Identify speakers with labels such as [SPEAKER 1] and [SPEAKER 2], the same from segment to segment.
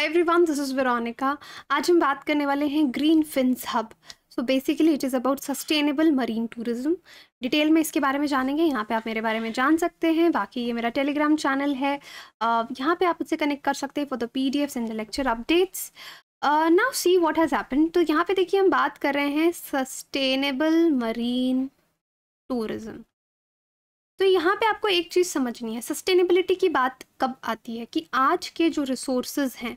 [SPEAKER 1] Hi everyone this is Veronica आज हम बात करने वाले हैं green fins hub so basically it is about sustainable marine tourism detail में इसके बारे में जानेंगे यहाँ पे आप मेरे बारे में जान सकते हैं बाकी ये मेरा टेलीग्राम चैनल है uh, यहाँ पे आप उससे कनेक्ट कर सकते हैं for the P D F and lecture updates now see what has happen तो यहाँ पे देखिए हम बात कर रहे हैं सस्टेनेबल मरीन टूरिज्म तो यहाँ पे आपको एक चीज़ समझनी है सस्टेनेबिलिटी की बात कब आती है कि आज के जो रिसोर्सेज हैं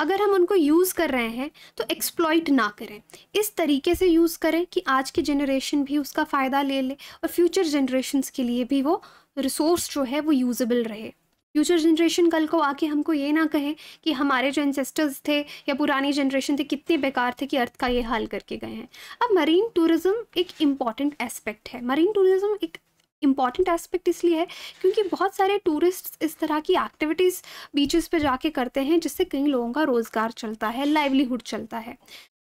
[SPEAKER 1] अगर हम उनको यूज़ कर रहे हैं तो एक्सप्लॉइट ना करें इस तरीके से यूज़ करें कि आज की जनरेशन भी उसका फ़ायदा ले ले और फ्यूचर जनरेशन के लिए भी वो रिसोर्स जो है वो यूज़ेबल रहे फ्यूचर जनरेशन कल को आके हमको ये ना कहे कि हमारे जो एंसेस्टर्स थे या पुरानी जनरेशन थे कितने बेकार थे कि अर्थ का ये हाल करके गए हैं अब मरीन टूरिज़्म एक इम्पॉर्टेंट एस्पेक्ट है मरीन टूरिज़्म एक इम्पॉर्टेंट एस्पेक्ट इसलिए है क्योंकि बहुत सारे टूरिस्ट इस तरह की एक्टिविटीज़ बीचेस पे जाके करते हैं जिससे कई लोगों का रोज़गार चलता है लाइवलीहुड चलता है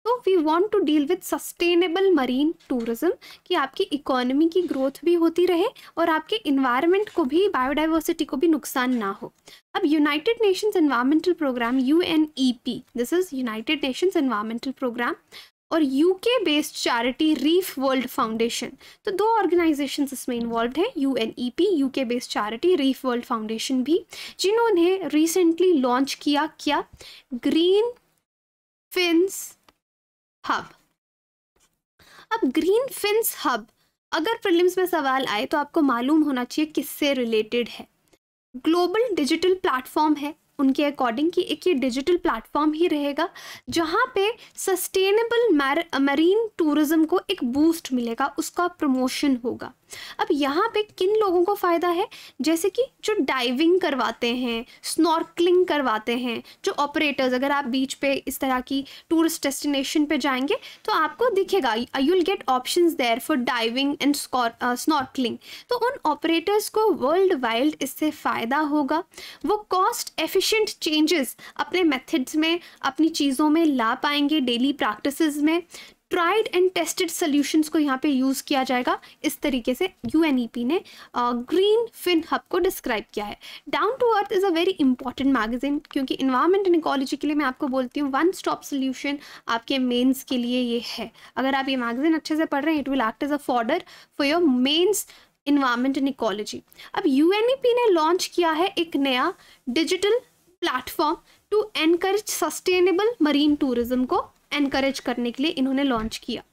[SPEAKER 1] तो we want to deal with sustainable marine tourism कि आपकी इकोनमी की ग्रोथ भी होती रहे और आपके इन्वायरमेंट को भी बायोडाइवर्सिटी को भी नुकसान ना हो अब United Nations environmental programme U this is United Nations environmental programme और UK based charity reef world foundation तो दो ऑर्गेनाइजेशन इसमें इन्वॉल्व हैं U N E P U K based charity reef world foundation भी जिन्होंने रिसेंटली लॉन्च किया क्या green fins hub अब ग्रीन फिन्स हब अगर फिल्म में सवाल आए तो आपको मालूम होना चाहिए किससे रिलेटेड है ग्लोबल डिजिटल प्लेटफॉर्म है उनके अकॉर्डिंग कि एक ये डिजिटल प्लेटफॉर्म ही रहेगा जहाँ पे सस्टेनेबल मैर मरीन टूरिज़्म को एक बूस्ट मिलेगा उसका प्रमोशन होगा अब यहाँ पे किन लोगों को फ़ायदा है जैसे कि जो डाइविंग करवाते हैं स्नॉर्कलिंग करवाते हैं जो ऑपरेटर्स अगर आप बीच पे इस तरह की टूरिस्ट डेस्टिनेशन पे जाएंगे तो आपको दिखेगा I you'll get option there for diving and snorkelling तो उन ऑपरेटर्स को वर्ल्ड वाइल्ड इससे फ़ायदा होगा वो कॉस्ट एफिशेंट चेंजेस अपने मेथड्स में अपनी चीज़ों में ला पाएंगे डेली प्रैक्टिस में ट्राइड एंड टेस्टेड सोल्यूशंस को यहाँ पे यूज़ किया जाएगा इस तरीके से यू e ने ग्रीन फिन हब को डिस्क्राइब किया है down to earth is a very important magazine क्योंकि इन्वायरमेंट एंड इकोलॉजी के लिए मैं आपको बोलती हूँ वन स्टॉप सोल्यूशन आपके मेन्स के लिए ये है अगर आप ये मैगजीन अच्छे से पढ़ रहे हैं it will act as a fodder for your mains environment and ecology अब यू e ने लॉन्च किया है एक नया digital platform to encourage sustainable marine tourism को एनकरेज करने के लिए इन्होंने लॉन्च किया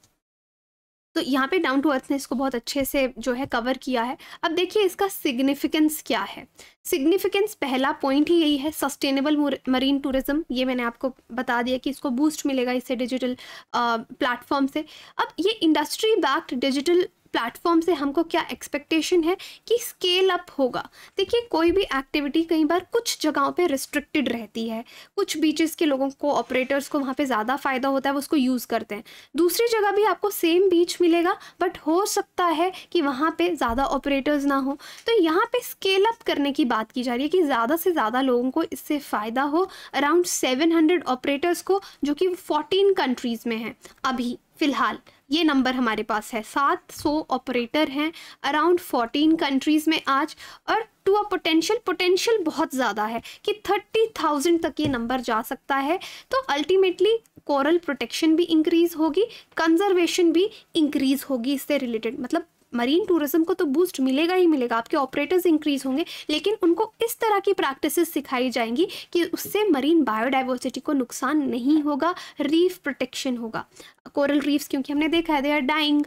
[SPEAKER 1] तो यहाँ पे डाउन टू अर्थ ने इसको बहुत अच्छे से जो है कवर किया है अब देखिए इसका सिग्निफिकेंस क्या है सिग्निफिकेंस पहला पॉइंट ही यही है सस्टेनेबल मरीन टूरिज्म ये मैंने आपको बता दिया कि इसको बूस्ट मिलेगा इससे डिजिटल प्लेटफॉर्म से अब ये इंडस्ट्री बैक्ड डिजिटल प्लेटफॉर्म से हमको क्या एक्सपेक्टेशन है कि स्केल अप होगा देखिए कोई भी एक्टिविटी कई बार कुछ जगहों पे रिस्ट्रिक्टेड रहती है कुछ बीचेस के लोगों को ऑपरेटर्स को वहाँ पे ज़्यादा फ़ायदा होता है वो उसको यूज़ करते हैं दूसरी जगह भी आपको सेम बीच मिलेगा बट हो सकता है कि वहाँ पर ज़्यादा ऑपरेटर्स ना हो तो यहाँ पर स्केल अप करने की बात की जा रही है कि ज़्यादा से ज़्यादा लोगों को इससे फ़ायदा हो अराउंड सेवन ऑपरेटर्स को जो कि फोर्टीन कंट्रीज़ में हैं अभी फ़िलहाल ये नंबर हमारे पास है सात सौ ऑपरेटर हैं अराउंड फोर्टीन कंट्रीज़ में आज और टू अ पोटेंशियल पोटेंशियल बहुत ज़्यादा है कि थर्टी थाउजेंड तक ये नंबर जा सकता है तो अल्टीमेटली कोरल प्रोटेक्शन भी इंक्रीज़ होगी कंजर्वेशन भी इंक्रीज़ होगी इससे रिलेटेड मतलब मरीन टूरिज्म को तो बूस्ट मिलेगा ही मिलेगा आपके ऑपरेटर्स इंक्रीज होंगे लेकिन उनको इस तरह की प्रैक्टिस सिखाई जाएंगी कि उससे मरीन बायोडाइवर्सिटी को नुकसान नहीं होगा रीफ प्रोटेक्शन होगा कोरल रीफ्स क्योंकि हमने देखा है दे आर डाइंग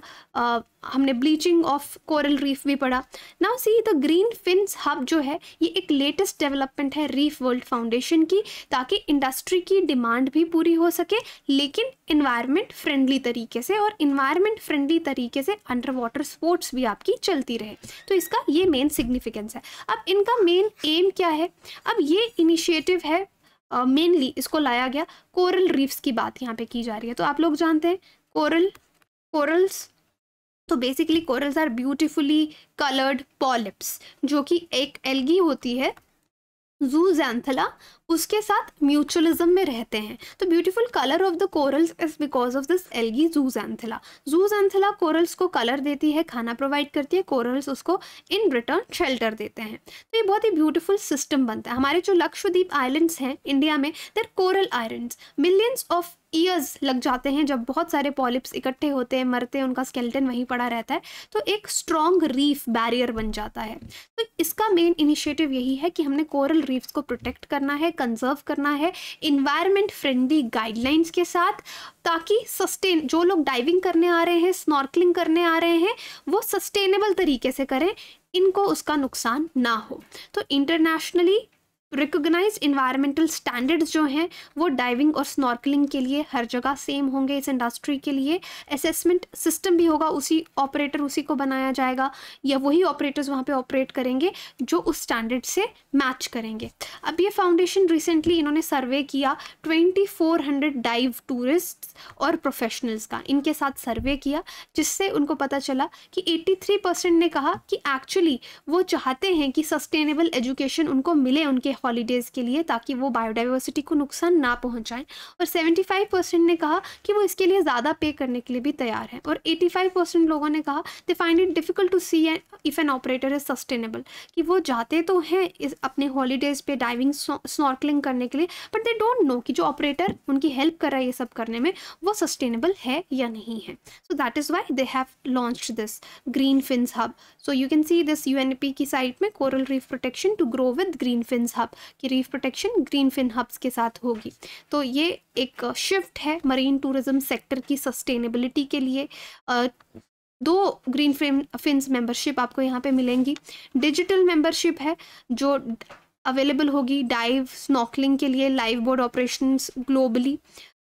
[SPEAKER 1] हमने ब्लीचिंग ऑफ कोरल रीफ भी पढ़ा now see the green fins hub जो है ये एक लेटेस्ट डेवलपमेंट है रीफ वर्ल्ड फाउंडेशन की ताकि इंडस्ट्री की डिमांड भी पूरी हो सके लेकिन इन्वायरमेंट फ्रेंडली तरीके से और इन्वायरमेंट फ्रेंडली तरीके से अंडर वाटर स्पोर्ट रिपोर्ट्स भी आपकी चलती रहे तो इसका ये मेन सिग्निफिकेंस है अब इनका मेन एम क्या है अब ये इनिशिएटिव है मेनली uh, इसको लाया गया कोरल रीफ्स की बात यहाँ पे की जा रही है तो आप लोग जानते हैं कोरल कोरल्स तो basically corals are beautifully coloured polyps जो कि एक एल्गी होती है जूजैंथला उसके साथ म्यूचुअलिज्म में रहते हैं तो beautiful colour of the corals is because of this algae zooxanthellae zooxanthellae corals को कलर देती है खाना प्रोवाइड करती है कोरल्स उसको इन रिटर्न शेल्टर देते हैं तो ये बहुत ही ब्यूटीफुल सिस्टम बनता है हमारे जो लक्षद्वीप आइलैंड्स हैं इंडिया में there coral island millions of years लग जाते हैं जब बहुत सारे पॉलिप्स इकट्ठे होते हैं मरते हैं उनका स्केल्टन वहीं पड़ा रहता है तो एक स्ट्रॉन्ग रीफ बैरियर बन जाता है तो इसका मेन इनिशिएटिव यही है कि हमने कोरल रीफ्स को प्रोटेक्ट करना है कंजर्व करना है इन्वायरमेंट फ्रेंडली गाइडलाइंस के साथ ताकि सस्टेन जो लोग डाइविंग करने आ रहे हैं स्नॉर्कलिंग करने आ रहे हैं वो सस्टेनेबल तरीके से करें इनको उसका नुकसान ना हो तो इंटरनेशनली रिकोगनाइज इन्वायरमेंटल स्टैंडर्ड्स जो हैं वो डाइविंग और स्नॉर्कलिंग के लिए हर जगह सेम होंगे इस इंडस्ट्री के लिए असेसमेंट सिस्टम भी होगा उसी ऑपरेटर उसी को बनाया जाएगा या वही ऑपरेटर्स वहाँ पे ऑपरेट करेंगे जो उस स्टैंडर्ड से मैच करेंगे अब ये फाउंडेशन रिसेंटली इन्होंने सर्वे किया हंड्रेड डाइव टूरिस्ट और प्रोफेशनल्स का इनके साथ सर्वे किया जिससे उनको पता चला कि थ्री परसेंट ने कहा कि एक्चुअली वो चाहते हैं कि सस्टेनेबल एजुकेशन उनको मिले उनके हॉलीडेज़ के लिए ताकि वो बायोडाइवर्सिटी को नुकसान ना पहुंचाएं और 75 परसेंट ने कहा कि वो इसके लिए ज़्यादा पे करने के लिए भी तैयार हैं और 85 परसेंट लोगों ने कहा they find it difficult to see if an operator is sustainable कि वो जाते तो हैं इस अपने हॉलीडेज़ पे डाइविंग स्नॉर्कलिंग करने के लिए बट दे डोंट नो कि जो ऑपरेटर उनकी हेल्प कर रहा है ये सब करने में वो सस्टेनेबल है या नहीं है so that is why they have launch this green fins hub so you can see this you की साइट में coral reef protection to grow with green fins hub आप की reef protection green fin hubs के साथ होगी तो ये एक शिफ्ट है मरीन टूरिज्म सेक्टर की सस्टेनेबिलिटी के लिए दो ग्रीन फिन फिन्स मेंबरशिप आपको यहाँ पे मिलेंगी डिजिटल मेंबरशिप है जो अवेलेबल होगी डाइव स्नॉकलिंग के लिए लाइव बोर्ड ऑपरेशंस ग्लोबली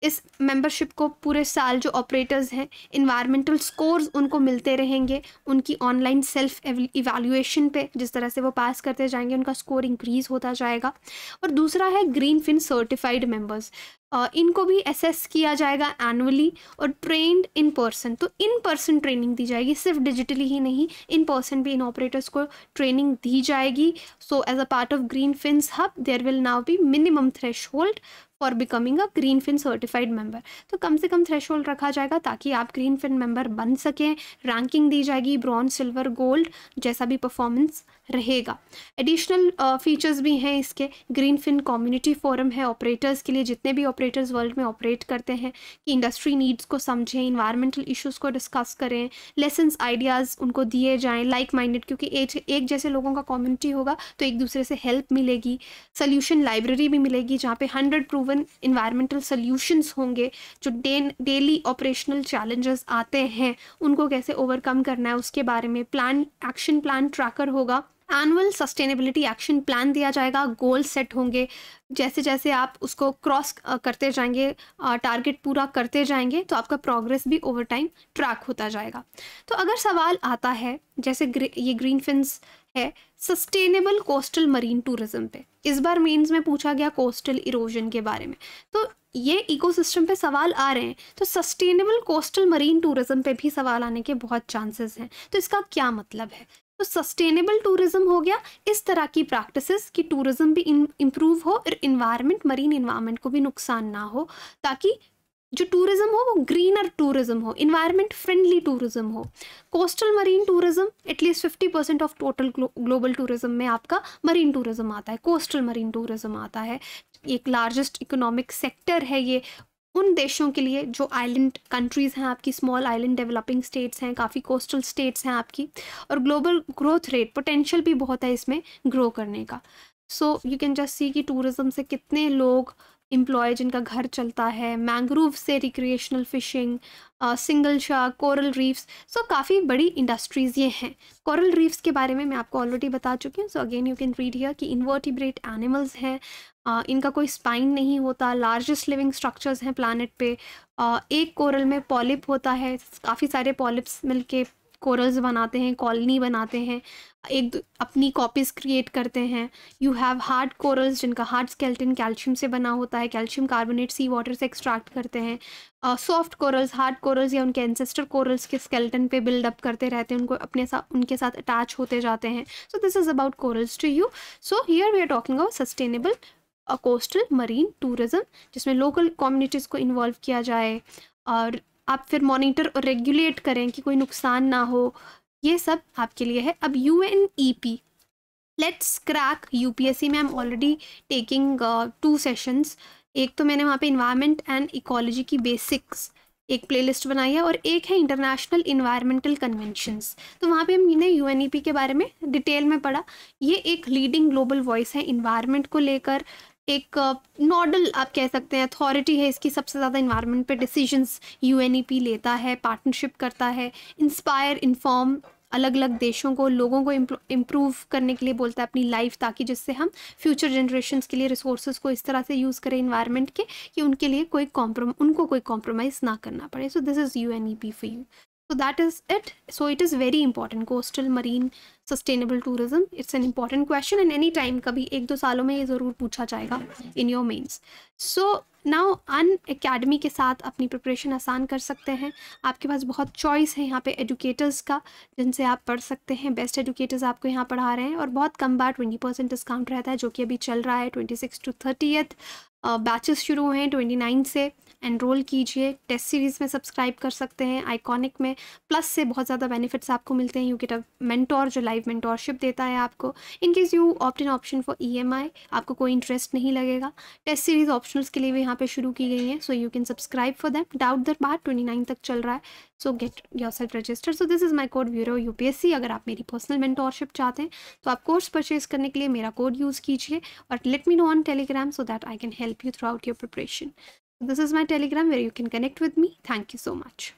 [SPEAKER 1] इस मेंबरशिप को पूरे साल जो ऑपरेटर्स हैं इन्वायरमेंटल स्कोर्स उनको मिलते रहेंगे उनकी ऑनलाइन सेल्फ इवेल्यूएशन पे जिस तरह से वो पास करते जाएंगे उनका स्कोर इंक्रीज़ होता जाएगा और दूसरा है ग्रीन फिन सर्टिफाइड मेंबर्स इनको भी असेस किया जाएगा एनुअली और ट्रेंड इन पर्सन तो इन पर्सन ट्रेनिंग दी जाएगी सिर्फ डिजिटली ही नहीं इन पर्सन भी इन ऑपरेटर्स को ट्रेनिंग दी जाएगी so as a part of green fins hub there will now be minimum threshold for becoming a green fin certified member तो कम से कम थ्रेश होल्ड रखा जाएगा ताकि आप ग्रीन फिन मेंबर बन सकें रैंकिंग दी जाएगी ब्रॉन्ज सिल्वर गोल्ड जैसा भी परफॉर्मेंस रहेगा एडिशनल फीचर्स भी हैं इसके ग्रीन फिन कम्युनिटी फोरम है ऑपरेटर्स के लिए जितने भी ऑपरेटर्स वर्ल्ड में ऑपरेट करते हैं कि इंडस्ट्री नीड्स को समझें इन्वायरमेंटल इश्यूज को डिस्कस करें लेसन्स आइडियाज़ उनको दिए जाएँ लाइक माइंडेड क्योंकि एक, एक जैसे लोगों का कम्युनिटी होगा तो एक दूसरे से हेल्प मिलेगी सोल्यूशन लाइब्रेरी भी मिलेगी जहाँ पर हंड्रेड प्रूवन इन्वायरमेंटल सोल्यूशंस होंगे जो डेली ऑपरेशनल चैलेंजेस आते हैं उनको कैसे ओवरकम करना है उसके बारे में प्लान एक्शन प्लान ट्रैकर होगा एनुअल सस्टेनेबिलिटी एक्शन प्लान दिया जाएगा गोल सेट होंगे जैसे जैसे आप उसको क्रॉस करते जाएंगे टारगेट पूरा करते जाएंगे तो आपका प्रोग्रेस भी ओवर टाइम ट्रैक होता जाएगा तो अगर सवाल आता है जैसे ग्रे, ये ग्रीन फिंस है सस्टेनेबल कोस्टल मरीन टूरिज्म पे इस बार मेंस में पूछा गया कोस्टल इरोजन के बारे में तो ये इकोसिस्टम पे सवाल आ रहे हैं तो सस्टेनेबल कोस्टल मरीन टूरिज्म पे भी सवाल आने के बहुत चांसेस हैं तो इसका क्या मतलब है तो सस्टेनेबल टूरिज्म हो गया इस तरह की प्रैक्टिसेस कि टूरिज्म भी इम्प्रूव हो और इन्वायरमेंट मरीन इन्वायरमेंट को भी नुकसान ना हो ताकि जो टूरिज्म हो वो ग्रीनर टूरिज्म हो इन्वायरमेंट फ्रेंडली टूरिज्म हो coastal marine tourism at least fifty percent of total global tourism में आपका मरीन टूरिज्म आता है कोस्टल मरीन टूरिज्म आता है एक लार्जेस्ट इकोनॉमिक सेक्टर है ये उन देशों के लिए जो आइलैंड कंट्रीज़ हैं आपकी स्मॉल आइलैंड डेवलपिंग स्टेट्स हैं काफ़ी कोस्टल स्टेट्स हैं आपकी और ग्लोबल ग्रोथ रेट पोटेंशियल भी बहुत है इसमें ग्रो करने का so you can just see कि टूरिज़्म से कितने लोग एम्प्लॉय जिनका घर चलता है मैंग्रोव से recreational fishing single shark coral reefs so काफ़ी बड़ी इंडस्ट्रीज़ ये हैं कोरल रीफ्स के बारे में मैं आपको ऑलरेडी बता चुकी हूँ so again you can read here कि इन्वर्टिब्रेट एनिमल्स हैं इनका कोई स्पाइन नहीं होता लार्जेस्ट लिविंग स्ट्रक्चर्स हैं प्लानट पे एक कोरल में पॉलिप होता है काफ़ी सारे पॉलिप्स मिलके कोरल्स बनाते हैं कॉलोनी बनाते हैं एक अपनी कॉपीज़ क्रिएट करते हैं यू हैव हार्ड कोरल्स जिनका हार्ड स्केल्टन कैल्शियम से बना होता है कैल्शियम कार्बोनेट सी वाटर से एक्सट्रैक्ट करते हैं सॉफ्ट कोरल्स हार्ड कोरल्स या उनके एंसेस्टर कोरल्स के स्केल्टन पे बिल्डअप करते रहते हैं उनको अपने साथ उनके साथ अटैच होते जाते हैं so this is about corals to you so here we are talking about sustainable coastal marine tourism जिसमें लोकल कम्युनिटीज़ को इन्वॉल्व किया जाए और आप फिर मॉनिटर और रेगुलेट करें कि कोई नुकसान ना हो ये सब आपके लिए है अब U N E P let's crack U P S C में I am already taking two sessions एक तो मैंने वहाँ पे इन्वायरमेंट एंड इकोलॉजी की बेसिक्स एक प्लेलिस्ट बनाई है और एक है इंटरनेशनल इन्वायरमेंटल कन्वेंशंस तो वहाँ पे हमने यू e के बारे में डिटेल में पढ़ा ये एक लीडिंग ग्लोबल वॉइस है इन्वायरमेंट को लेकर एक नॉडल आप कह सकते हैं अथॉरिटी है इसकी सबसे ज़्यादा इन्वायरमेंट पे डिसीजंस यूएनईपी लेता है पार्टनरशिप करता है इंस्पायर इन्फॉर्म अलग अलग देशों को लोगों को इम्प्रूव करने के लिए बोलता है अपनी लाइफ ताकि जिससे हम फ्यूचर जनरेशन के लिए रिसोर्स को इस तरह से यूज़ करें इन्वायरमेंट के कि उनके लिए कोई कॉम्प्रोम उनको कोई कॉम्प्रोमाइज़ ना करना पड़े so this is U N E P for you so that is it so it is very important coastal marine sustainable tourism it's an important question and any time kabhi ek do saalon mein ye zarur pucha jayega in your mains so now Unacademy के साथ अपनी preparation आसान कर सकते हैं आपके पास बहुत choice है यहाँ पे एडुकेटर्स का जिनसे आप पढ़ सकते हैं बेस्ट एडुकेटर्स आपको यहाँ पढ़ा रहे हैं और बहुत कम बार 20% परसेंट डिस्काउंट रहता है जो कि अभी चल रहा है twenty six to thirtieth batches शुरू हुए हैं ट्वेंटी से एनरोल कीजिए टेस्ट सीरीज़ में सब्सक्राइब कर सकते हैं आइकॉनिक में प्लस से बहुत ज़्यादा बेनिफिट्स आपको मिलते हैं यू गेट अ मेंटोर जो लाइव मेंटोरशिप देता है आपको in case you opt in option for E आपको कोई इंटरेस्ट नहीं लगेगा टेस्ट सीरीज़ ऑप्शनल्स के लिए भी यहाँ पर शुरू की गई है so you can subscribe for them doubt दर बार ट्वेंटी तक चल रहा है so get yourself register so this is my code ब्यूरो यू अगर आप मेरी पर्सनल मेंटोरशिप चाहते हैं तो आप कोर्स परचेज करने के लिए मेरा कोड यूज़ कीजिए और let me know on Telegram so that I can help you throughout your preparation This is my telegram where you can connect with me. Thank you so much.